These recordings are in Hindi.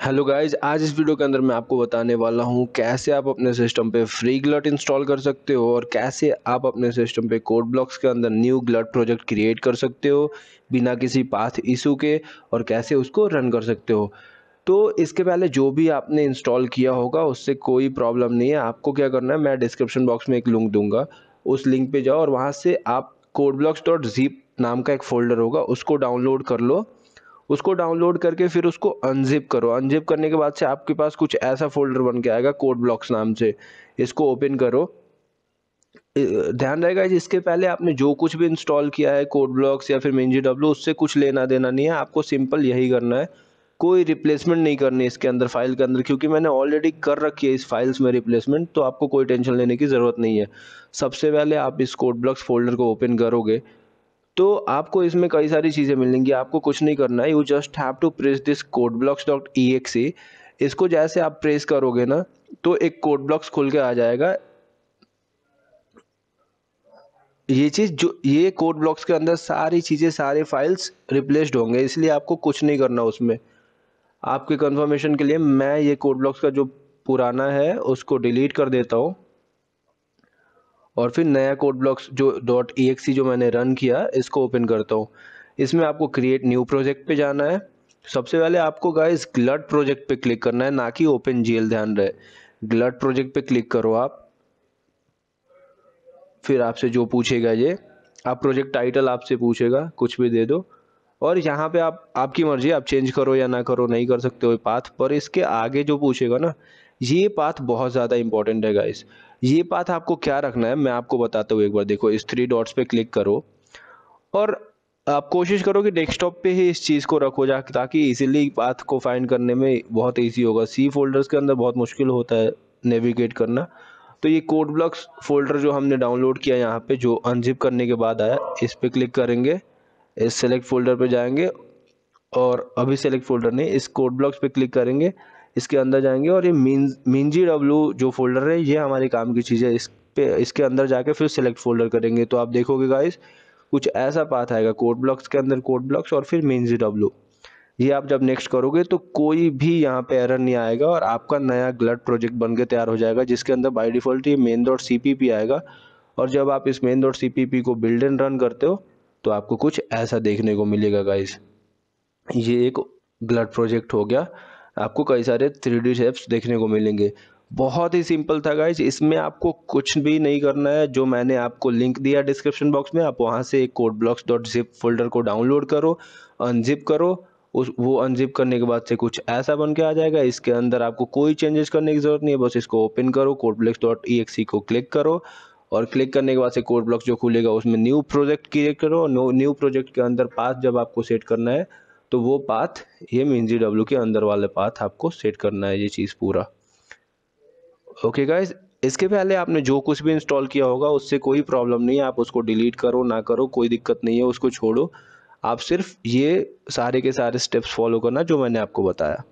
हेलो गाइज आज इस वीडियो के अंदर मैं आपको बताने वाला हूँ कैसे आप अपने सिस्टम पे फ्री ग्लट इंस्टॉल कर सकते हो और कैसे आप अपने सिस्टम पे कोड ब्लॉक्स के अंदर न्यू ग्लट प्रोजेक्ट क्रिएट कर सकते हो बिना किसी पाथ इशू के और कैसे उसको रन कर सकते हो तो इसके पहले जो भी आपने इंस्टॉल किया होगा उससे कोई प्रॉब्लम नहीं है आपको क्या करना है मैं डिस्क्रिप्शन बॉक्स में एक लिंक दूंगा उस लिंक पर जाओ और वहाँ से आप कोड ब्लॉक्स डॉट जीप नाम का एक फ़ोल्डर होगा उसको डाउनलोड कर लो उसको डाउनलोड करके फिर उसको अनजिप करो अनजिप करने के बाद से आपके पास कुछ ऐसा फोल्डर बन के आएगा कोड ब्लॉक्स नाम से इसको ओपन करो ध्यान रहेगा इसके पहले आपने जो कुछ भी इंस्टॉल किया है कोड ब्लॉक्स या फिर मेनजी डब्ल्यू उससे कुछ लेना देना नहीं है आपको सिंपल यही करना है कोई रिप्लेसमेंट नहीं करनी इसके अंदर फाइल के अंदर क्योंकि मैंने ऑलरेडी कर रखी है इस फाइल्स में रिप्लेसमेंट तो आपको कोई टेंशन लेने की ज़रूरत नहीं है सबसे पहले आप इस कोड ब्लॉक्स फोल्डर को ओपन करोगे तो आपको इसमें कई सारी चीज़ें मिलेंगी आपको कुछ नहीं करना है you just have to press this code blocks dot E X E इसको जैसे आप प्रेस करोगे ना तो एक कोड ब्लॉक्स खुल के आ जाएगा ये चीज़ जो ये कोड ब्लॉक्स के अंदर सारी चीज़ें सारे फाइल्स रिप्लेस्ड होंगे इसलिए आपको कुछ नहीं करना उसमें आपके कंफर्मेशन के लिए मैं ये कोड ब्लॉक्स का जो पुराना है उसको डिलीट कर देता हूँ और फिर नया कोड ब्लॉक्स जो डॉट ई जो मैंने रन किया इसको ओपन करता हूँ इसमें आपको क्रिएट न्यू प्रोजेक्ट पे जाना है सबसे पहले आपको गाइस ग्लड प्रोजेक्ट पे क्लिक करना है ना कि ओपन जीएल ध्यान रहे ग्लड प्रोजेक्ट पे क्लिक करो आप फिर आपसे जो पूछेगा ये आप प्रोजेक्ट टाइटल आपसे पूछेगा कुछ भी दे दो और यहाँ पे आप आपकी मर्जी आप चेंज करो या ना करो नहीं कर सकते हो पाथ पर इसके आगे जो पूछेगा ना ये पाथ बहुत ज़्यादा इंपॉर्टेंट है गाइस ये बात आपको क्या रखना है मैं आपको बताता हूँ एक बार देखो इस थ्री डॉट्स पे क्लिक करो और आप कोशिश करो कि डेस्कटॉप पे ही इस चीज़ को रखो जा ताकि इजीली पाथ को फाइंड करने में बहुत इजी होगा सी फोल्डर्स के अंदर बहुत मुश्किल होता है नेविगेट करना तो ये कोड ब्लॉक्स फोल्डर जो हमने डाउनलोड किया यहाँ पे जो अनजिप करने के बाद आया इस पर क्लिक करेंगे इस सेलेक्ट फोल्डर पर जाएंगे और अभी सेलेक्ट फोल्डर नहीं इस कोड ब्लॉक्स पर क्लिक करेंगे इसके अंदर जाएंगे और ये मीन मीन जी डब्ल्यू जो फोल्डर है ये हमारे काम की चीज़ है इस पे इसके अंदर जाके फिर सेलेक्ट फोल्डर करेंगे तो आप देखोगे गाइस कुछ ऐसा पाथ आएगा कोड ब्लॉक्स के अंदर कोड ब्लॉक्स और फिर मीन जी डब्ल्यू ये आप जब नेक्स्ट करोगे तो कोई भी यहाँ पे एरर नहीं आएगा और आपका नया ग्लट प्रोजेक्ट बन के तैयार हो जाएगा जिसके अंदर बाई डिफ़ॉल्ट ये मेन डॉट सी आएगा और जब आप इस मेन डॉट सी को बिल्ड एंड रन करते हो तो आपको कुछ ऐसा देखने को मिलेगा गाइस ये एक ग्लट प्रोजेक्ट हो गया आपको कई सारे थ्री डी शेप्स देखने को मिलेंगे बहुत ही सिंपल था गाइज इसमें आपको कुछ भी नहीं करना है जो मैंने आपको लिंक दिया डिस्क्रिप्शन बॉक्स में आप वहाँ से एक code blocks dot zip folder को डाउनलोड करो अनजिप करो उस वो अनजिप करने के बाद से कुछ ऐसा बन के आ जाएगा इसके अंदर आपको कोई चेंजेस करने की ज़रूरत नहीं है बस इसको ओपन करो code blocks dot E exe को क्लिक करो और क्लिक करने के बाद से कोड ब्लॉक्स जो खुलेगा उसमें न्यू प्रोजेक्ट क्रिएट करो न्यू प्रोजेक्ट के अंदर पास जब आपको सेट करना है तो वो पाथ ये मीन जी डब्ल्यू के अंदर वाले पाथ आपको सेट करना है ये चीज़ पूरा ओके गाइज इसके पहले आपने जो कुछ भी इंस्टॉल किया होगा उससे कोई प्रॉब्लम नहीं है आप उसको डिलीट करो ना करो कोई दिक्कत नहीं है उसको छोड़ो आप सिर्फ ये सारे के सारे स्टेप्स फॉलो करना जो मैंने आपको बताया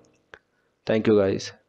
थैंक यू गाइज़